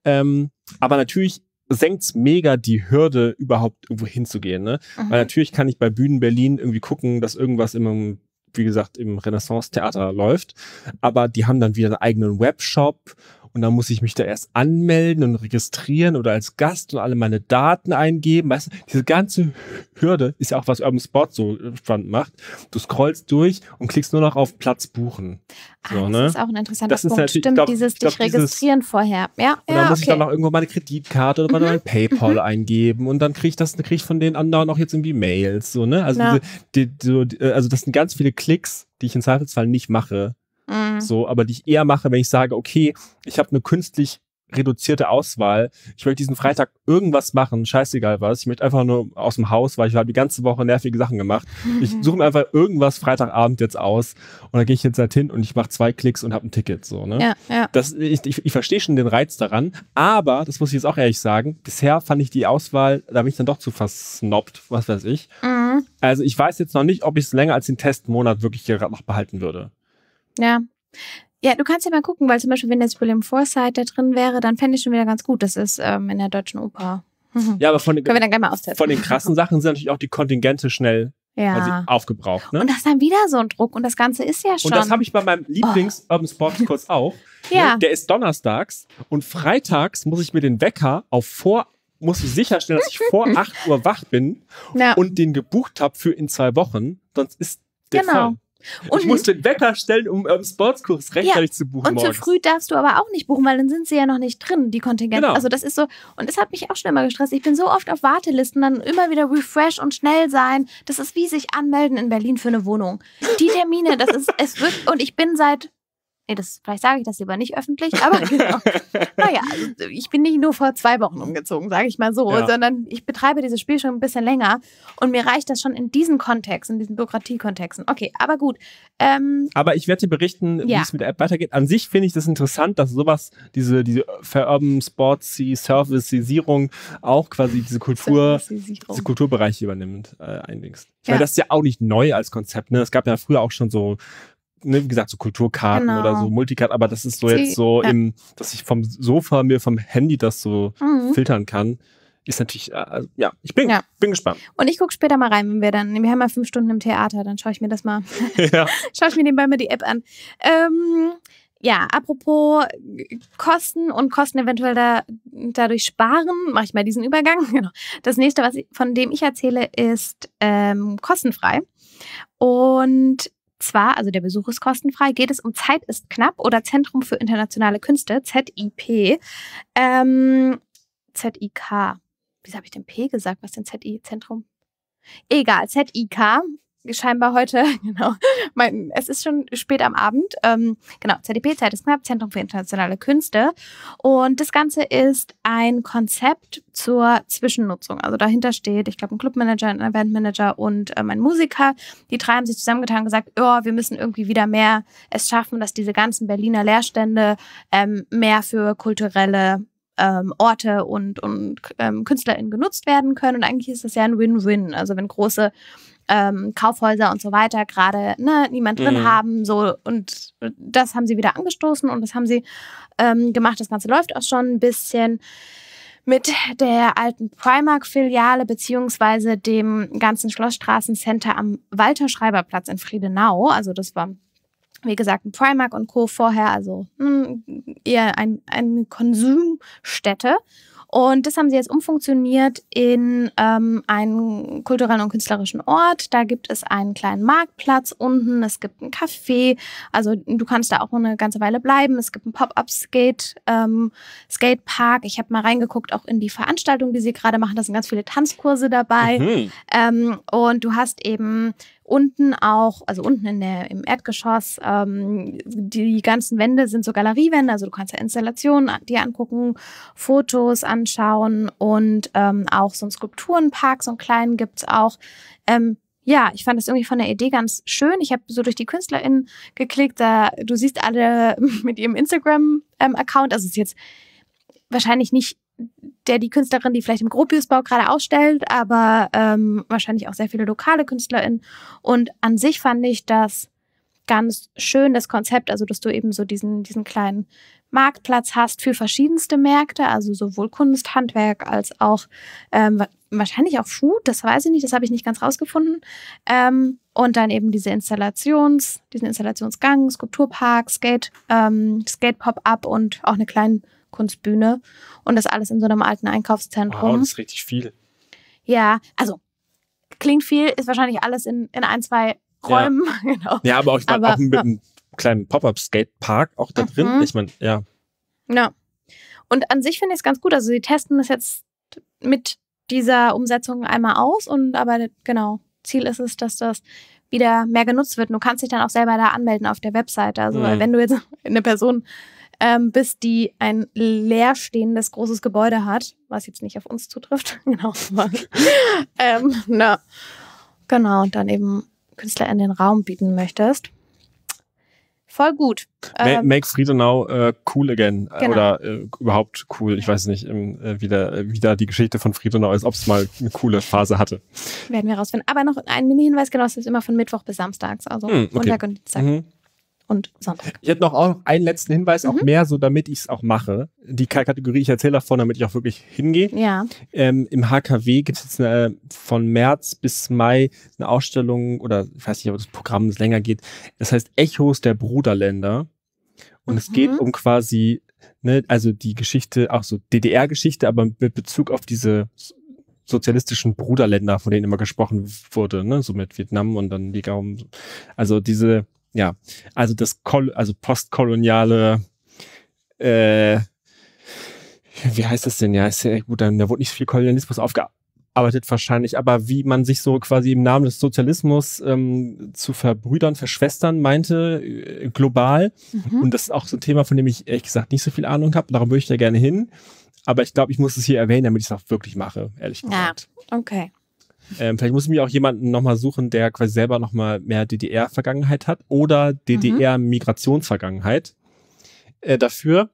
Ähm, aber natürlich senkt es mega die Hürde, überhaupt irgendwo hinzugehen. Ne? Mhm. Weil natürlich kann ich bei Bühnen Berlin irgendwie gucken, dass irgendwas immer wie gesagt, im Renaissance-Theater läuft. Aber die haben dann wieder einen eigenen Webshop und dann muss ich mich da erst anmelden und registrieren oder als Gast und alle meine Daten eingeben. Weißt du, diese ganze Hürde ist ja auch, was Urban Sport so äh, spannend macht. Du scrollst durch und klickst nur noch auf Platz buchen. Ah, so, das ne? ist auch ein interessanter das Punkt. Ist Stimmt, glaub, dieses glaub, dich registrieren dieses, vorher. Ja, und dann ja, muss okay. ich dann noch irgendwo meine Kreditkarte oder mhm. meine PayPal mhm. eingeben und dann kriege ich das, kriege ich von den anderen auch jetzt irgendwie Mails. So, ne? also, diese, die, die, äh, also das sind ganz viele Klicks, die ich im Zweifelsfall nicht mache. Mhm. So, aber die ich eher mache, wenn ich sage, okay, ich habe eine künstlich reduzierte Auswahl. Ich möchte diesen Freitag irgendwas machen, scheißegal was. Ich möchte einfach nur aus dem Haus, weil ich habe die ganze Woche nervige Sachen gemacht. Ich *laughs* suche mir einfach irgendwas Freitagabend jetzt aus und dann gehe ich jetzt halt hin und ich mache zwei Klicks und habe ein Ticket. So, ne? ja, ja. Das, ich, ich, ich verstehe schon den Reiz daran, aber, das muss ich jetzt auch ehrlich sagen, bisher fand ich die Auswahl, da bin ich dann doch zu versnoppt, was weiß ich. Mhm. Also ich weiß jetzt noch nicht, ob ich es länger als den Testmonat wirklich hier noch behalten würde. Ja. Ja, du kannst ja mal gucken, weil zum Beispiel, wenn jetzt William Forsythe da drin wäre, dann fände ich schon wieder ganz gut. Das ist ähm, in der Deutschen Oper. *laughs* Ja, aber von den, Können wir dann gleich mal aufsetzen. von den krassen Sachen sind natürlich auch die Kontingente schnell ja. quasi aufgebraucht. Ne? Und das ist dann wieder so ein Druck und das Ganze ist ja schon. Und das habe ich bei meinem oh. Lieblings-Urban Sports Kurs auch. *laughs* Ne? ja. Ne? Der ist donnerstags und freitags muss ich mir den Wecker auf vor muss ich sicherstellen, dass ich vor 8 *laughs* Uhr wach bin ja. und den gebucht habe für in zwei Wochen. Sonst ist der genau. Fall. Und ich musste den Wecker stellen, um ähm, Sportskurs rechtzeitig ja, zu buchen. Und morgens. zu früh darfst du aber auch nicht buchen, weil dann sind sie ja noch nicht drin, die Kontingente. Genau. Also das ist so, und es hat mich auch schon immer gestresst. Ich bin so oft auf Wartelisten, dann immer wieder refresh und schnell sein. Das ist wie sich anmelden in Berlin für eine Wohnung. Die Termine, das ist, es wird, und ich bin seit Nee, das, vielleicht sage ich das lieber nicht öffentlich, aber *laughs* genau. naja, also ich bin nicht nur vor zwei Wochen umgezogen, sage ich mal so, ja. sondern ich betreibe dieses Spiel schon ein bisschen länger und mir reicht das schon in diesen Kontext, in diesen Bürokratiekontexten. Okay, aber gut. Ähm, aber ich werde dir berichten, ja. wie es mit der App weitergeht. An sich finde ich das interessant, dass sowas, diese, diese Verurban Sportsy Servicisierung auch quasi diese Kultur, diese Kulturbereiche übernimmt, äh, einlängst. Ja. Weil das ist ja auch nicht neu als Konzept. Ne? Es gab ja früher auch schon so ne, wie gesagt, so Kulturkarten genau. oder so genau. Multikarten, aber das ist so Sie, jetzt so ja. im, dass ich vom Sofa mir vom Handy das so mhm. filtern kann, ist natürlich, äh, ja, ich bin, ja. bin gespannt. Und ich gucke später mal rein, wenn wir dann, wir haben mal fünf Stunden im Theater, dann schaue ich mir das mal, *laughs* *laughs* ja. schaue ich mir nebenbei mal die App an. Ähm, ja, apropos Kosten und Kosten eventuell da, dadurch sparen, mache ich mal diesen Übergang. *laughs* Genau. Das nächste, was ich, von dem ich erzähle, ist ähm, kostenfrei. Und zwar, also der Besuch ist kostenfrei, geht es um Zeit ist knapp oder Zentrum für internationale Künste, ZIP. Ähm, ZIK. Wieso habe ich denn P gesagt? Was ist denn ZI? Zentrum? Egal, ZIK scheinbar heute, *laughs* genau, mein, es ist schon spät am Abend. Ähm, genau, ZDP, Zeit ist knapp, Zentrum für internationale Künste. Und das Ganze ist ein Konzept zur Zwischennutzung. Also dahinter steht, ich glaube, ein Clubmanager, ein Eventmanager und ähm, ein Musiker. Die drei haben sich zusammengetan und gesagt, oh, wir müssen irgendwie wieder mehr es schaffen, dass diese ganzen Berliner Leerstände ähm, mehr für kulturelle ähm, Orte und, und ähm, KünstlerInnen genutzt werden können. Und eigentlich ist das ja ein Win-Win. Also wenn große ähm, Kaufhäuser und so weiter gerade ne, niemand drin mhm. haben. So, und das haben sie wieder angestoßen und das haben sie ähm, gemacht. Das Ganze läuft auch schon ein bisschen mit der alten Primark-Filiale beziehungsweise dem ganzen Schlossstraßencenter am Walter Schreiber Platz in Friedenau. Also das war, wie gesagt, ein Primark und Co. vorher, also mh, hm, eher ein, eine Konsumstätte. Und das haben sie jetzt umfunktioniert in ähm, einen kulturellen und künstlerischen Ort. Da gibt es einen kleinen Marktplatz unten, es gibt einen Café. Also du kannst da auch eine ganze Weile bleiben. Es gibt einen Pop-up-Skate, ähm, Skatepark. Ich habe mal reingeguckt, auch in die Veranstaltung, die sie gerade machen. Da sind ganz viele Tanzkurse dabei. Mhm. Ähm, und du hast eben unten auch, also unten in der, im Erdgeschoss, ähm, die ganzen Wände sind so Galeriewände, also du kannst ja Installationen dir angucken, Fotos anschauen und ähm, auch so einen Skulpturenpark, so einen kleinen gibt es auch. Ähm, ja, ich fand das irgendwie von der Idee ganz schön. Ich habe so durch die KünstlerInnen geklickt, da du siehst alle *laughs* mit ihrem Instagram-Account. Ähm, also es ist jetzt wahrscheinlich nicht der die Künstlerin, die vielleicht im Gropiusbau gerade ausstellt, aber ähm, wahrscheinlich auch sehr viele lokale KünstlerInnen. Und an sich fand ich das ganz schön, das Konzept, also dass du eben so diesen, diesen kleinen Marktplatz hast für verschiedenste Märkte, also sowohl Kunst, Handwerk als auch ähm, wahrscheinlich auch Food, das weiß ich nicht, das habe ich nicht ganz rausgefunden. Ähm, und dann eben diese Installations, diesen Installationsgang, Skulpturpark, Skate, ähm, Skate Pop-Up und auch eine kleine Kunstbühne und das alles in so einem alten Einkaufszentrum. Wow, das ist richtig viel. Ja, also klingt viel, ist wahrscheinlich alles in, in ein, zwei Räumen. Ja, *laughs* genau. ja aber auch, ich aber, auch mit einem kleinen Pop-Up-Skatepark auch da drin. Mhm. Ich meine, ja. Ja. Und an sich finde ich es ganz gut. Also sie testen das jetzt mit dieser Umsetzung einmal aus und aber genau, Ziel ist es, dass das wieder mehr genutzt wird. du kannst dich dann auch selber da anmelden auf der Webseite. Also mhm. wenn du jetzt *laughs* eine Person ähm, bis die ein leerstehendes großes Gebäude hat, was jetzt nicht auf uns zutrifft. *laughs* genau. *laughs* ähm, na. Genau, und dann eben Künstler in den Raum bieten möchtest. Voll gut. Ähm, Make Friedenau äh, cool again. Äh, genau. Oder äh, überhaupt cool. Ich weiß nicht, ähm, äh, wie, da, äh, wie da die Geschichte von Friedenau ist, ob es mal eine coole Phase hatte. Werden wir rausfinden. Aber noch ein Mini-Hinweis, genau, es ist immer von Mittwoch bis Samstags, also hm, okay. Montag und Dienstag. Mhm und Sonntag. Ich hätte noch auch einen letzten Hinweis, mhm. auch mehr so, damit ich es auch mache. Die Kategorie, ich erzähle davon, damit ich auch wirklich hingehe. Ja. Ähm, Im HKW gibt es jetzt eine, von März bis Mai eine Ausstellung oder ich weiß nicht, ob das Programm länger geht. Das heißt Echos der Bruderländer. Und mhm. es geht mhm. um quasi, ne, also die Geschichte, auch so DDR-Geschichte, aber mit Bezug auf diese sozialistischen Bruderländer, von denen immer gesprochen wurde, ne? so mit Vietnam und dann die Gaumen. Also diese ja, also das Kol also postkoloniale, äh, wie heißt das denn? Ja, ist ja gut, dann, da wurde nicht viel Kolonialismus aufgearbeitet wahrscheinlich, aber wie man sich so quasi im Namen des Sozialismus ähm, zu verbrüdern, verschwestern meinte, äh, global. Mhm. Und das ist auch so ein Thema, von dem ich ehrlich gesagt nicht so viel Ahnung habe. Darum würde ich da gerne hin. Aber ich glaube, ich muss es hier erwähnen, damit ich es auch wirklich mache, ehrlich gesagt. Ja, okay. Ähm, vielleicht muss ich mir auch jemanden nochmal suchen, der quasi selber nochmal mehr DDR-Vergangenheit hat oder DDR-Migrationsvergangenheit äh, dafür,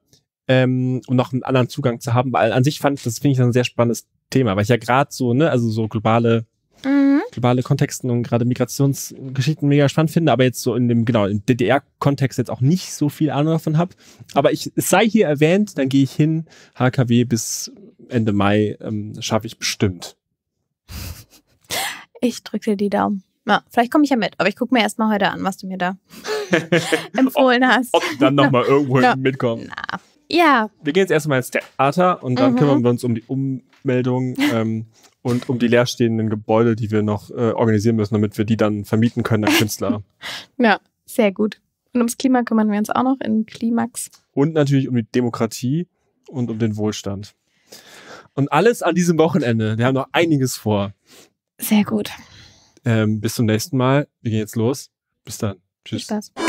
ähm, um noch einen anderen Zugang zu haben. Weil an sich fand ich, das finde ich ein sehr spannendes Thema, weil ich ja gerade so, ne, also so globale mhm. globale Kontexten und gerade Migrationsgeschichten mega spannend finde, aber jetzt so in dem, genau, im DDR-Kontext jetzt auch nicht so viel Ahnung davon habe. Aber ich, es sei hier erwähnt, dann gehe ich hin, HKW bis Ende Mai ähm, schaffe ich bestimmt. Ich drücke dir die Daumen. Ja, vielleicht komme ich ja mit, aber ich gucke mir erstmal heute an, was du mir da *laughs* empfohlen hast. Ob du dann nochmal *laughs* irgendwo no. mitkommst. Ja. Wir gehen jetzt erstmal ins Theater und dann mhm. kümmern wir uns um die Ummeldung ähm, und um die leerstehenden Gebäude, die wir noch äh, organisieren müssen, damit wir die dann vermieten können an Künstler. *laughs* ja, sehr gut. Und ums Klima kümmern wir uns auch noch in Klimax. Und natürlich um die Demokratie und um den Wohlstand. Und alles an diesem Wochenende. Wir haben noch einiges vor. Sehr gut. Ähm, bis zum nächsten Mal. Wir gehen jetzt los. Bis dann. Tschüss. Viel Spaß.